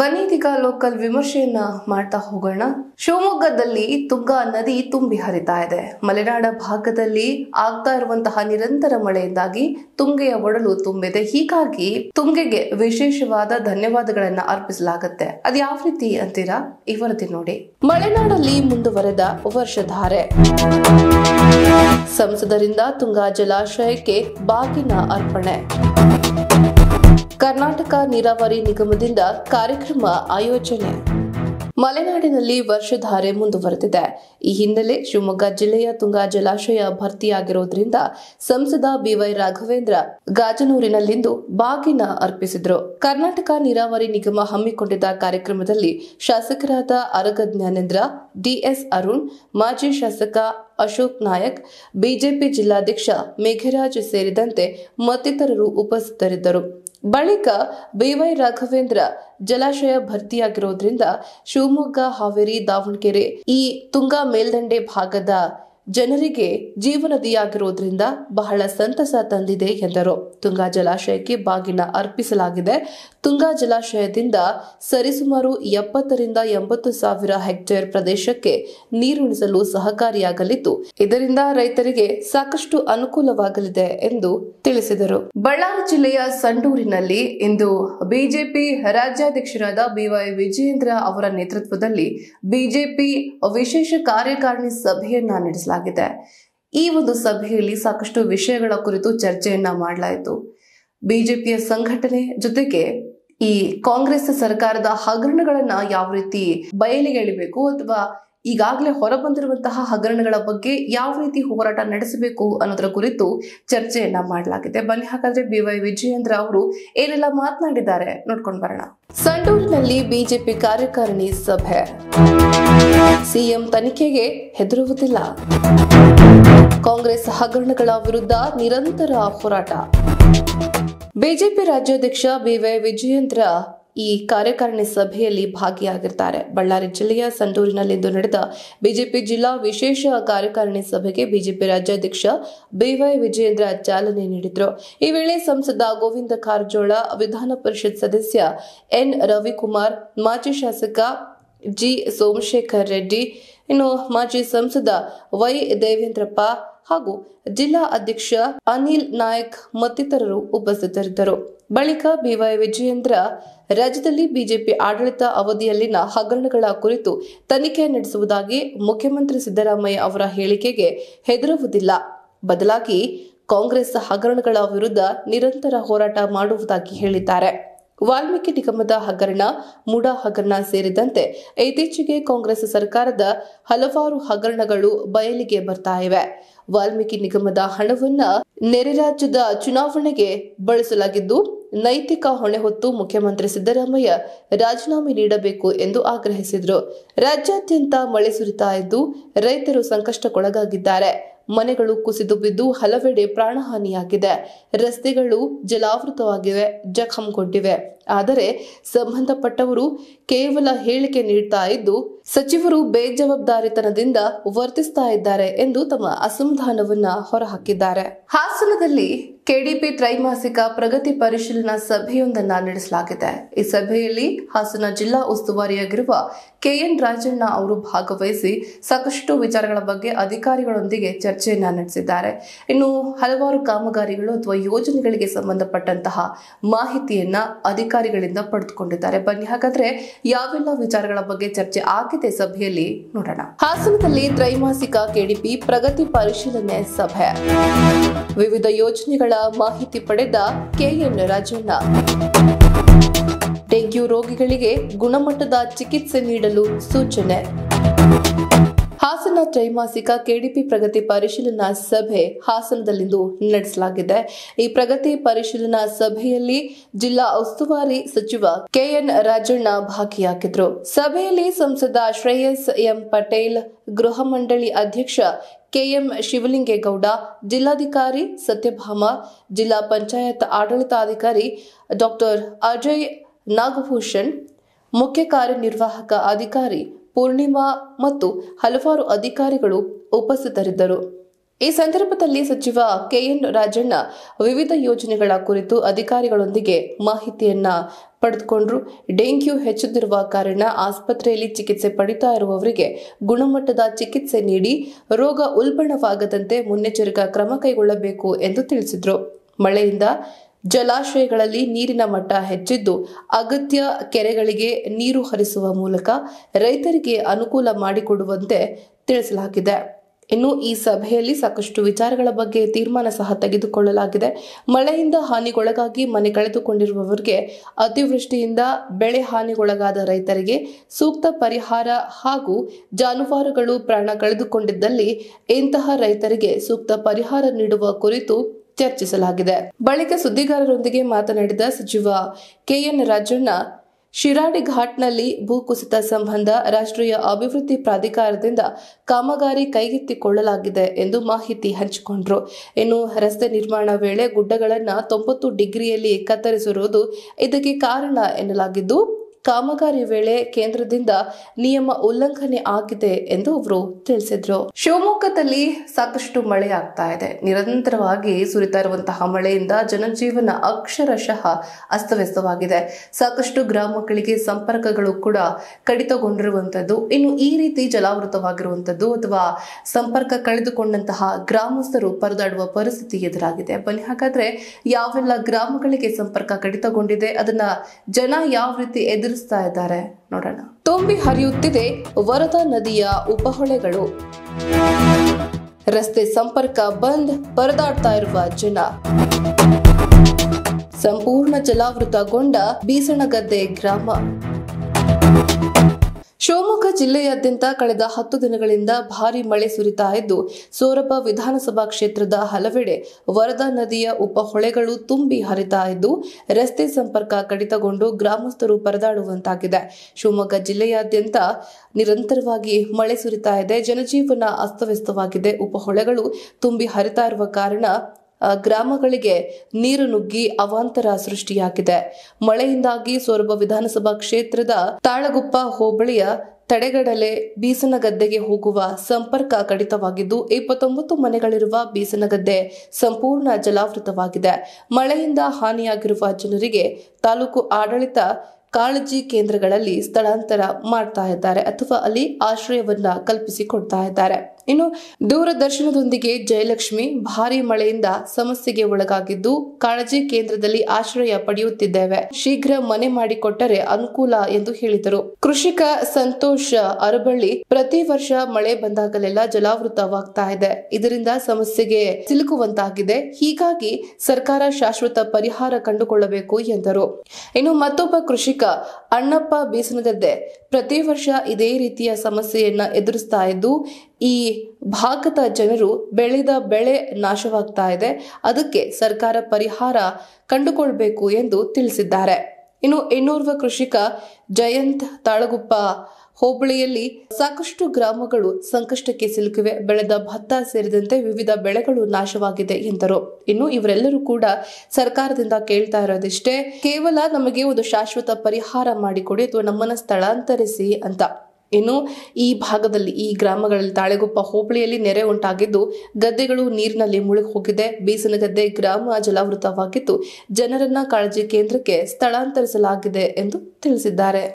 ಬನ್ನಿ ಲೋಕಲ್ ವಿಮರ್ಶೆಯನ್ನ ಮಾಡ್ತಾ ಹೋಗೋಣ ಶಿವಮೊಗ್ಗದಲ್ಲಿ ತುಂಗಾ ನದಿ ತುಂಬಿ ಹರಿತಾ ಇದೆ ಮಲೆನಾಡ ಭಾಗದಲ್ಲಿ ಆಗ್ತಾ ಇರುವಂತಹ ನಿರಂತರ ಮಳೆಯಿಂದಾಗಿ ತುಂಗೆಯ ಒಡಲು ತುಂಬಿದೆ ಹೀಗಾಗಿ ತುಂಗೆಗೆ ವಿಶೇಷವಾದ ಧನ್ಯವಾದಗಳನ್ನ ಅರ್ಪಿಸಲಾಗುತ್ತೆ ಅದು ಯಾವ ರೀತಿ ಅಂತೀರಾ ಈ ವರದಿ ನೋಡಿ ಮಲೆನಾಡಲ್ಲಿ ಮುಂದುವರೆದ ವರ್ಷಧಾರೆ ಸಂಸದರಿಂದ ತುಂಗಾ ಜಲಾಶಯಕ್ಕೆ ಬಾಗಿನ ಅರ್ಪಣೆ ಕರ್ನಾಟಕ ನೀರಾವರಿ ನಿಗಮದಿಂದ ಕಾರ್ಯಕ್ರಮ ಆಯೋಜನೆ ಮಲೆನಾಡಿನಲ್ಲಿ ವರ್ಷಧಾರೆ ಮುಂದುವರೆದಿದೆ ಈ ಹಿನ್ನೆಲೆ ಶಿವಮೊಗ್ಗ ಜಿಲ್ಲೆಯ ತುಂಗಾ ಜಲಾಶಯ ಭರ್ತಿಯಾಗಿರುವುದರಿಂದ ಸಂಸದ ಬಿವೈ ರಾಘವೇಂದ್ರ ಗಾಜನೂರಿನಲ್ಲಿಂದು ಬಾಗಿನ ಅರ್ಪಿಸಿದರು ಕರ್ನಾಟಕ ನೀರಾವರಿ ನಿಗಮ ಹಮ್ಮಿಕೊಂಡಿದ್ದ ಕಾರ್ಯಕ್ರಮದಲ್ಲಿ ಶಾಸಕರಾದ ಅರಗ ಜ್ಞಾನೇಂದ್ರ ಡಿಎಸ್ ಅರುಣ್ ಮಾಜಿ ಶಾಸಕ ಅಶೋಕ್ ನಾಯಕ್ ಬಿಜೆಪಿ ಜಿಲ್ಲಾಧ್ಯಕ್ಷ ಮೇಘರಾಜ್ ಸೇರಿದಂತೆ ಮತ್ತಿತರರು ಉಪಸ್ಥಿತರಿದ್ದರು ಬಳಿಕ ಬಿವೈ ರಾಘವೇಂದ್ರ ಜಲಾಶಯ ಭರ್ತಿಯಾಗಿರೋದ್ರಿಂದ ಶಿವಮೊಗ್ಗ ಹಾವೇರಿ ದಾವಣಗೆರೆ ಈ ತುಂಗಾ ಮೇಲ್ದಂಡೆ ಭಾಗದ ಜನರಿಗೆ ಜೀವನದಿಯಾಗಿರುವುದರಿಂದ ಬಹಳ ಸಂತಸ ತಂದಿದೆ ಎಂದರು ತುಂಗಾ ಜಲಾಶಯಕ್ಕೆ ಬಾಗಿನ ಅರ್ಪಿಸಲಾಗಿದೆ ತುಂಗಾ ಜಲಾಶಯದಿಂದ ಸರಿಸುಮಾರು ಎಪ್ಪತ್ತರಿಂದ ಎಂಬತ್ತು ಸಾವಿರ ಹೆಕ್ಟೇರ್ ಪ್ರದೇಶಕ್ಕೆ ನೀರುಣಿಸಲು ಸಹಕಾರಿಯಾಗಲಿದ್ದು ಇದರಿಂದ ರೈತರಿಗೆ ಸಾಕಷ್ಟು ಅನುಕೂಲವಾಗಲಿದೆ ಎಂದು ತಿಳಿಸಿದರು ಬಳ್ಳಾರಿ ಜಿಲ್ಲೆಯ ಸಂಡೂರಿನಲ್ಲಿ ಇಂದು ಬಿಜೆಪಿ ರಾಜ್ಯಾಧ್ಯಕ್ಷರಾದ ಬಿವೈ ವಿಜಯೇಂದ್ರ ಅವರ ನೇತೃತ್ವದಲ್ಲಿ ಬಿಜೆಪಿ ವಿಶೇಷ ಕಾರ್ಯಕಾರಿಣಿ ಸಭೆಯನ್ನ ನಡೆಸಲಾಗಿದೆ ಆಗಿದೆ ಈ ಒಂದು ಸಭೆಯಲ್ಲಿ ಸಾಕಷ್ಟು ವಿಷಯಗಳ ಕುರಿತು ಚರ್ಚೆಯನ್ನ ಮಾಡಲಾಯಿತು ಬಿಜೆಪಿಯ ಸಂಘಟನೆ ಜೊತೆಗೆ ಈ ಕಾಂಗ್ರೆಸ್ ಸರ್ಕಾರದ ಹಗರಣಗಳನ್ನ ಯಾವ ರೀತಿ ಬಯಲಿಗೆ ಅಥವಾ ಈಗಾಗಲೇ ಹೊರಬಂದಿರುವಂತಹ ಹಗರಣಗಳ ಬಗ್ಗೆ ಯಾವ ರೀತಿ ಹೋರಾಟ ನಡೆಸಬೇಕು ಅನ್ನೋದರ ಕುರಿತು ಚರ್ಚೆಯನ್ನ ಮಾಡಲಾಗಿದೆ ಬನ್ನಿ ಹಾಗಾದ್ರೆ ಬಿವೈ ವಿಜಯೇಂದ್ರ ಅವರು ಏನೆಲ್ಲ ಮಾತನಾಡಿದ್ದಾರೆ ನೋಡ್ಕೊಂಡು ಬರೋಣ ಸಂಡೂರಿನಲ್ಲಿ ಬಿಜೆಪಿ ಕಾರ್ಯಕಾರಿಣಿ ಸಭೆ ಸಿಎಂ ತನಿಖೆಗೆ ಹೆದರುವುದಿಲ್ಲ ಕಾಂಗ್ರೆಸ್ ಹಗರಣಗಳ ವಿರುದ್ಧ ನಿರಂತರ ಹೋರಾಟ ಬಿಜೆಪಿ ರಾಜ್ಯಾಧ್ಯಕ್ಷ ಬಿವೈ ವಿಜಯೇಂದ್ರ ಈ ಕಾರ್ಯಕಾರಿಣಿ ಸಭೆಯಲ್ಲಿ ಭಾಗಿಯಾಗಿರ್ತಾರೆ ಬಳ್ಳಾರಿ ಜಿಲ್ಲೆಯ ಸಂಡೂರಿನಲ್ಲಿಂದು ನಡೆದ ಬಿಜೆಪಿ ಜಿಲ್ಲಾ ವಿಶೇಷ ಕಾರ್ಯಕಾರಿಣಿ ಸಭೆಗೆ ಬಿಜೆಪಿ ರಾಜ್ಯಾಧ್ಯಕ್ಷ ಬಿವೈ ವಿಜಯೇಂದ್ರ ಚಾಲನೆ ನೀಡಿದರು ಈ ವೇಳೆ ಸಂಸದ ಗೋವಿಂದ ಕಾರಜೋಳ ವಿಧಾನ ಪರಿಷತ್ ಸದಸ್ಯ ಎನ್ ರವಿಕುಮಾರ್ ಮಾಜಿ ಶಾಸಕ ಜಿ ಸೋಮಶೇಖರ್ ರೆಡ್ಡಿ ಇನ್ನು ಮಾಜಿ ಸಂಸದ ವೈ ದೇವೇಂದ್ರಪ್ಪ ಹಾಗೂ ಜಿಲ್ಲಾ ಅಧ್ಯಕ್ಷ ಅನಿಲ್ ನಾಯಕ್ ಮತ್ತಿತರರು ಉಪಸ್ಥಿತರಿದ್ದರು ಬಳಿಕ ಬಿವೈ ವಿಜಯೇಂದ್ರ ರಾಜ್ಯದಲ್ಲಿ ಬಿಜೆಪಿ ಆಡಳಿತ ಅವಧಿಯಲ್ಲಿನ ಹಗರಣಗಳ ಕುರಿತು ತನಿಖೆ ನಡೆಸುವುದಾಗಿ ಮುಖ್ಯಮಂತ್ರಿ ಸಿದ್ದರಾಮಯ್ಯ ಅವರ ಹೇಳಿಕೆಗೆ ಹೆದರುವುದಿಲ್ಲ ಬದಲಾಗಿ ಕಾಂಗ್ರೆಸ್ ಹಗರಣಗಳ ವಿರುದ್ಧ ನಿರಂತರ ಹೋರಾಟ ಮಾಡುವುದಾಗಿ ಹೇಳಿದ್ದಾರೆ ವಾಲ್ಮೀಕಿ ನಿಗಮದ ಹಗರಣ ಮುಡಾ ಹಗರಣ ಸೇರಿದಂತೆ ಇತ್ತೀಚೆಗೆ ಕಾಂಗ್ರೆಸ್ ಸರ್ಕಾರದ ಹಲವಾರು ಹಗರಣಗಳು ಬಯಲಿಗೆ ಬರ್ತಾ ಇವೆ ವಾಲ್ಮೀಕಿ ನಿಗಮದ ಹಣವನ್ನ ನೆರೆ ರಾಜ್ಯದ ಚುನಾವಣೆಗೆ ಬಳಸಲಾಗಿದ್ದು ನೈತಿಕ ಹೊಣೆ ಹೊತ್ತು ಮುಖ್ಯಮಂತ್ರಿ ಸಿದ್ದರಾಮಯ್ಯ ರಾಜೀನಾಮೆ ನೀಡಬೇಕು ಎಂದು ಆಗ್ರಹಿಸಿದರು ರಾಜ್ಯಾದ್ಯಂತ ಮಳೆ ಸುರಿತಾ ಇದ್ದು ರೈತರು ಸಂಕಷ್ಟಕ್ಕೊಳಗಾಗಿದ್ದಾರೆ ಮನೆಗಳು ಕುಸಿದು ಬಿದ್ದು ಹಲವೆಡೆ ಪ್ರಾಣಹಾನಿಯಾಗಿದೆ ರಸ್ತೆಗಳು ಜಲಾವೃತವಾಗಿವೆ ಜಖಂಗೊಂಡಿವೆ ಆದರೆ ಸಂಬಂಧಪಟ್ಟವರು ಕೇವಲ ಹೇಳಿಕೆ ನೀಡ್ತಾ ಇದ್ದು ಸಚಿವರು ಬೇಜವಾಬ್ದಾರಿತನದಿಂದ ವರ್ತಿಸ್ತಾ ಇದ್ದಾರೆ ಎಂದು ತಮ್ಮ ಅಸಮಾಧಾನವನ್ನ ಹೊರಹಾಕಿದ್ದಾರೆ ಹಾಸನದಲ್ಲಿ ಕೆಡಿಪಿ ತ್ರೈಮಾಸಿಕ ಪ್ರಗತಿ ಪರಿಶೀಲನಾ ಸಭೆಯೊಂದನ್ನು ನಡೆಸಲಾಗಿದೆ ಈ ಸಭೆಯಲ್ಲಿ ಹಾಸನ ಜಿಲ್ಲಾ ಉಸ್ತುವಾರಿಯಾಗಿರುವ ಕೆಎನ್ ರಾಜಣ್ಣ ಅವರು ಭಾಗವಹಿಸಿ ಸಾಕಷ್ಟು ವಿಚಾರಗಳ ಬಗ್ಗೆ ಅಧಿಕಾರಿಗಳೊಂದಿಗೆ ಚರ್ಚೆಯನ್ನು ನಡೆಸಿದ್ದಾರೆ ಇನ್ನು ಹಲವಾರು ಕಾಮಗಾರಿಗಳು ಅಥವಾ ಯೋಜನೆಗಳಿಗೆ ಸಂಬಂಧಪಟ್ಟಂತಹ ಮಾಹಿತಿಯನ್ನ ಅಧಿಕಾರಿಗಳಿಂದ ಪಡೆದುಕೊಂಡಿದ್ದಾರೆ ಬನ್ನಿ ಹಾಗಾದ್ರೆ ಯಾವೆಲ್ಲ ವಿಚಾರಗಳ ಬಗ್ಗೆ ಚರ್ಚೆ ಆಗಿದೆ ಸಭೆಯಲ್ಲಿ ನೋಡೋಣ ಹಾಸನದಲ್ಲಿ ತ್ರೈಮಾಸಿಕ ಕೆಡಿಪಿ ಪ್ರಗತಿ ಪರಿಶೀಲನೆ ಸಭೆ ವಿವಿಧ ಯೋಜನೆಗಳ ಮಾಹಿತಿ ಪಡೆದ ಕೆಎನ್ ರಾಜಣ್ಣ ಡೆಂಗ್ಯೂ ರೋಗಿಗಳಿಗೆ ಗುಣಮಟ್ಟದ ಚಿಕಿತ್ಸೆ ನೀಡಲು ಸೂಚನೆ ಹಾಸನ ತ್ರೈಮಾಸಿಕ ಕೆಡಿಪಿ ಪ್ರಗತಿ ಪರಿಶೀಲನಾ ಸಭೆ ಹಾಸನದಲ್ಲಿಂದು ನಡೆಸಲಾಗಿದೆ ಈ ಪ್ರಗತಿ ಪರಿಶೀಲನಾ ಸಭೆಯಲ್ಲಿ ಜಿಲ್ಲಾ ಉಸ್ತುವಾರಿ ಸಚಿವ ಕೆಎನ್ ರಾಜಣ್ಣ ಭಾಗಿಯಾಗಿದ್ರು ಸಭೆಯಲ್ಲಿ ಸಂಸದ ಶ್ರೇಯಸ್ ಎಂ ಪಟೇಲ್ ಗೃಹ ಮಂಡಳಿ ಅಧ್ಯಕ್ಷ ಕೆಎಂ ಶಿವಲಿಂಗೇಗೌಡ ಜಿಲ್ಲಾಧಿಕಾರಿ ಸತ್ಯಭಾಮ ಜಿಲ್ಲಾ ಪಂಚಾಯತ್ ಆಡಳಿತಾಧಿಕಾರಿ ಡಾಕ್ಟರ್ ಅಜಯ್ ನಾಗಭೂಷಣ್ ಮುಖ್ಯ ಕಾರ್ಯನಿರ್ವಾಹಕ ಅಧಿಕಾರಿ ಪೂರ್ಣಿಮಾ ಮತ್ತು ಹಲವಾರು ಅಧಿಕಾರಿಗಳು ಉಪಸ್ಥಿತರಿದ್ದರು ಈ ಸಂದರ್ಭದಲ್ಲಿ ಸಚಿವ ಕೆಎನ್ ರಾಜಣ್ಣ ವಿವಿಧ ಯೋಜನೆಗಳ ಕುರಿತು ಅಧಿಕಾರಿಗಳೊಂದಿಗೆ ಮಾಹಿತಿಯನ್ನ ಪಡೆದುಕೊಂಡರು ಡೆಂಗ್ಯೂ ಹೆಚ್ಚುತ್ತಿರುವ ಕಾರಣ ಆಸ್ಪತ್ರೆಯಲ್ಲಿ ಚಿಕಿತ್ಸೆ ಪಡಿತಾ ಇರುವವರಿಗೆ ಗುಣಮಟ್ಟದ ಚಿಕಿತ್ಸೆ ನೀಡಿ ರೋಗ ಉಲ್ಬಣವಾಗದಂತೆ ಮುನ್ನೆಚ್ಚರಿಕಾ ಕ್ರಮ ಕೈಗೊಳ್ಳಬೇಕು ಎಂದು ತಿಳಿಸಿದರು ಮಳೆಯಿಂದ ಜಲಾಶಯಗಳಲ್ಲಿ ನೀರಿನ ಮಟ್ಟ ಹೆಚ್ಚಿದ್ದು ಅಗತ್ಯ ಕೆರೆಗಳಿಗೆ ನೀರು ಹರಿಸುವ ಮೂಲಕ ರೈತರಿಗೆ ಅನುಕೂಲ ಮಾಡಿಕೊಡುವಂತೆ ತಿಳಿಸಲಾಗಿದೆ ಇನ್ನು ಈ ಸಭೆಯಲ್ಲಿ ಸಾಕಷ್ಟು ವಿಚಾರಗಳ ಬಗ್ಗೆ ತೀರ್ಮಾನ ಸಹ ತೆಗೆದುಕೊಳ್ಳಲಾಗಿದೆ ಮಳೆಯಿಂದ ಹಾನಿಗೊಳಗಾಗಿ ಮನೆ ಕಳೆದುಕೊಂಡಿರುವವರಿಗೆ ಅತಿವೃಷ್ಟಿಯಿಂದ ಬೆಳೆ ಹಾನಿಗೊಳಗಾದ ರೈತರಿಗೆ ಸೂಕ್ತ ಪರಿಹಾರ ಹಾಗೂ ಜಾನುವಾರುಗಳು ಪ್ರಾಣ ಕಳೆದುಕೊಂಡಿದ್ದಲ್ಲಿ ಇಂತಹ ರೈತರಿಗೆ ಸೂಕ್ತ ಪರಿಹಾರ ನೀಡುವ ಕುರಿತು ಚರ್ಚಿಸಲಾಗಿದೆ ಬಳಿಕ ಸುದ್ದಿಗಾರರೊಂದಿಗೆ ಮಾತನಾಡಿದ ಸಚಿವ ಕೆಎನ್ ರಾಜಣ್ಣ ಶಿರಾಡಿ ಘಾಟ್ನಲ್ಲಿ ಭೂಕುಸಿತ ಸಂಬಂಧ ರಾಷ್ಟ್ರೀಯ ಅಭಿವೃದ್ಧಿ ಪ್ರಾಧಿಕಾರದಿಂದ ಕಾಮಗಾರಿ ಕೈಗೆತ್ತಿಕೊಳ್ಳಲಾಗಿದೆ ಎಂದು ಮಾಹಿತಿ ಹಂಚಿಕೊಂಡರು ಇನ್ನು ರಸ್ತೆ ನಿರ್ಮಾಣ ವೇಳೆ ಗುಡ್ಡಗಳನ್ನು ತೊಂಬತ್ತು ಡಿಗ್ರಿಯಲ್ಲಿ ಕತ್ತರಿಸಿರುವುದು ಇದಕ್ಕೆ ಕಾರಣ ಎನ್ನಲಾಗಿದ್ದು ಕಾಮಗಾರಿ ವೇಳೆ ಕೇಂದ್ರದಿಂದ ನಿಯಮ ಉಲ್ಲಂಘನೆ ಆಗಿದೆ ಎಂದು ಅವರು ತಿಳಿಸಿದ್ರು ಶಿವಮೊಗ್ಗದಲ್ಲಿ ಸಾಕಷ್ಟು ಮಳೆ ಆಗ್ತಾ ಇದೆ ನಿರಂತರವಾಗಿ ಸುರಿತಾ ಇರುವಂತಹ ಮಳೆಯಿಂದ ಜನಜೀವನ ಅಕ್ಷರಶಃ ಅಸ್ತವ್ಯಸ್ತವಾಗಿದೆ ಸಾಕಷ್ಟು ಗ್ರಾಮಗಳಿಗೆ ಸಂಪರ್ಕಗಳು ಕೂಡ ಕಡಿತಗೊಂಡಿರುವಂತದ್ದು ಇನ್ನು ಈ ರೀತಿ ಜಲಾವೃತವಾಗಿರುವಂತದ್ದು ಅಥವಾ ಸಂಪರ್ಕ ಕಳೆದುಕೊಂಡಂತಹ ಗ್ರಾಮಸ್ಥರು ಪರದಾಡುವ ಪರಿಸ್ಥಿತಿ ಎದುರಾಗಿದೆ ಬನ್ನಿ ಹಾಗಾದ್ರೆ ಯಾವೆಲ್ಲ ಗ್ರಾಮಗಳಿಗೆ ಸಂಪರ್ಕ ಕಡಿತಗೊಂಡಿದೆ ಅದನ್ನ ಜನ ಯಾವ ರೀತಿ ಎದುರು ಇದ್ದಾರೆ ನೋಡೋಣ ತುಂಬಿ ಹರಿಯುತ್ತಿದೆ ವರದಾ ನದಿಯ ಉಪಹೊಳೆಗಳು ರಸ್ತೆ ಸಂಪರ್ಕ ಬಂದ್ ಪರದಾಡ್ತಾ ಇರುವ ಜನ ಸಂಪೂರ್ಣ ಜಲಾವೃತಗೊಂಡ ಬೀಸಣಗದ್ದೆ ಗ್ರಾಮ ಶಿವಮೊಗ್ಗ ಜಿಲ್ಲೆಯಾದ್ಯಂತ ಕಳೆದ ಹತ್ತು ದಿನಗಳಿಂದ ಭಾರಿ ಮಳೆ ಸುರಿತಾ ಇದ್ದು ಸೋರಬ ವಿಧಾನಸಭಾ ಕ್ಷೇತ್ರದ ಹಲವೆಡೆ ವರದಾ ನದಿಯ ಉಪಹೊಳೆಗಳು ತುಂಬಿ ಹರಿತಾ ಇದ್ದು ರಸ್ತೆ ಸಂಪರ್ಕ ಕಡಿತಗೊಂಡು ಗ್ರಾಮಸ್ಥರು ಪರದಾಡುವಂತಾಗಿದೆ ಶಿವಮೊಗ್ಗ ಜಿಲ್ಲೆಯಾದ್ಯಂತ ನಿರಂತರವಾಗಿ ಮಳೆ ಸುರಿತಾ ಇದೆ ಜನಜೀವನ ಅಸ್ತವ್ಯಸ್ತವಾಗಿದೆ ಉಪಹೊಳೆಗಳು ತುಂಬಿ ಹರಿತಾ ಇರುವ ಕಾರಣ ಗ್ರಾಮಗಳಿಗೆ ನೀರು ನುಗ್ಗಿ ಅವಾಂತರ ಸೃಷ್ಟಿಯಾಗಿದೆ ಮಳೆಯಿಂದಾಗಿ ಸೊರಬ ವಿಧಾನಸಭಾ ಕ್ಷೇತ್ರದ ತಾಳಗುಪ್ಪ ಹೋಬಳಿಯ ತಡೆಗಡಲೆ ಬೀಸನಗದ್ದೆಗೆ ಹೋಗುವ ಸಂಪರ್ಕ ಕಡಿತವಾಗಿದ್ದು ಇಪ್ಪತ್ತೊಂಬತ್ತು ಮನೆಗಳಿರುವ ಬೀಸನಗದ್ದೆ ಸಂಪೂರ್ಣ ಜಲಾವೃತವಾಗಿದೆ ಮಳೆಯಿಂದ ಹಾನಿಯಾಗಿರುವ ಜನರಿಗೆ ತಾಲೂಕು ಆಡಳಿತ ಕಾಳಜಿ ಕೇಂದ್ರಗಳಲ್ಲಿ ಸ್ಥಳಾಂತರ ಮಾಡ್ತಾ ಇದ್ದಾರೆ ಅಥವಾ ಅಲ್ಲಿ ಆಶ್ರಯವನ್ನ ಕಲ್ಪಿಸಿಕೊಡ್ತಾ ಇದ್ದಾರೆ ಇನ್ನು ದೂರದರ್ಶನದೊಂದಿಗೆ ಜಯಲಕ್ಷ್ಮಿ ಭಾರಿ ಮಳೆಯಿಂದ ಸಮಸ್ಯೆಗೆ ಒಳಗಾಗಿದ್ದು ಕಾಳಜಿ ಕೇಂದ್ರದಲ್ಲಿ ಆಶ್ರಯ ಪಡೆಯುತ್ತಿದ್ದೇವೆ ಶೀಘ್ರ ಮನೆ ಮಾಡಿಕೊಟ್ಟರೆ ಅನುಕೂಲ ಎಂದು ಹೇಳಿದರು ಕೃಷಿಕ ಸಂತೋಷ ಅರಬಳ್ಳಿ ಪ್ರತಿ ವರ್ಷ ಮಳೆ ಬಂದಾಗಲೆಲ್ಲ ಜಲಾವೃತವಾಗ್ತಾ ಇದೆ ಇದರಿಂದ ಸಮಸ್ಯೆಗೆ ಸಿಲುಕುವಂತಾಗಿದೆ ಹೀಗಾಗಿ ಸರ್ಕಾರ ಶಾಶ್ವತ ಪರಿಹಾರ ಕಂಡುಕೊಳ್ಳಬೇಕು ಎಂದರು ಇನ್ನು ಮತ್ತೊಬ್ಬ ಕೃಷಿಕ ಅಣ್ಣಪ್ಪ ಬೀಸನಗದ್ದೆ ಪ್ರತಿ ವರ್ಷ ಇದೇ ರೀತಿಯ ಸಮಸ್ಯೆಯನ್ನ ಎದುರಿಸ್ತಾ ಇದ್ದು ಈ ಭಾಗದ ಜನರು ಬೆಳೆದ ಬೆಳೆ ನಾಶವಾಗ್ತಾ ಇದೆ ಅದಕ್ಕೆ ಸರ್ಕಾರ ಪರಿಹಾರ ಕಂಡುಕೊಳ್ಬೇಕು ಎಂದು ತಿಳಿಸಿದ್ದಾರೆ ಇನ್ನು ಇನ್ನೋರ್ವ ಕೃಷಿಕ ಜಯಂತ್ ತಾಳಗುಪ್ಪ ಹೋಬಳಿಯಲ್ಲಿ ಸಾಕಷ್ಟು ಗ್ರಾಮಗಳು ಸಂಕಷ್ಟಕ್ಕೆ ಸಿಲುಕಿವೆ ಬೆಳೆದ ಭತ್ತ ಸೇರಿದಂತೆ ವಿವಿಧ ಬೆಳೆಗಳು ನಾಶವಾಗಿದೆ ಎಂದರು ಇನ್ನು ಇವರೆಲ್ಲರೂ ಕೂಡ ಸರ್ಕಾರದಿಂದ ಕೇಳ್ತಾ ಇರೋದಿಷ್ಟೇ ಕೇವಲ ನಮಗೆ ಒಂದು ಶಾಶ್ವತ ಪರಿಹಾರ ಮಾಡಿಕೊಡಿ ಅಥವಾ ನಮ್ಮನ್ನ ಸ್ಥಳಾಂತರಿಸಿ ಅಂತ ಇನ್ನು ಈ ಭಾಗದಲ್ಲಿ ಈ ಗ್ರಾಮಗಳಲ್ಲಿ ತಾಳೆಗೊಪ್ಪ ಹೋಬಳಿಯಲ್ಲಿ ನೆರೆ ಉಂಟಾಗಿದ್ದು ಗದ್ದೆಗಳು ನೀರಿನಲ್ಲಿ ಮುಳುಗಿ ಹೋಗಿದೆ ಗದ್ದೆ ಗ್ರಾಮ ಜಲಾವೃತವಾಗಿದ್ದು ಜನರನ್ನ ಕಾಳಜಿ ಕೇಂದ್ರಕ್ಕೆ ಸ್ಥಳಾಂತರಿಸಲಾಗಿದೆ ಎಂದು ತಿಳಿಸಿದ್ದಾರೆ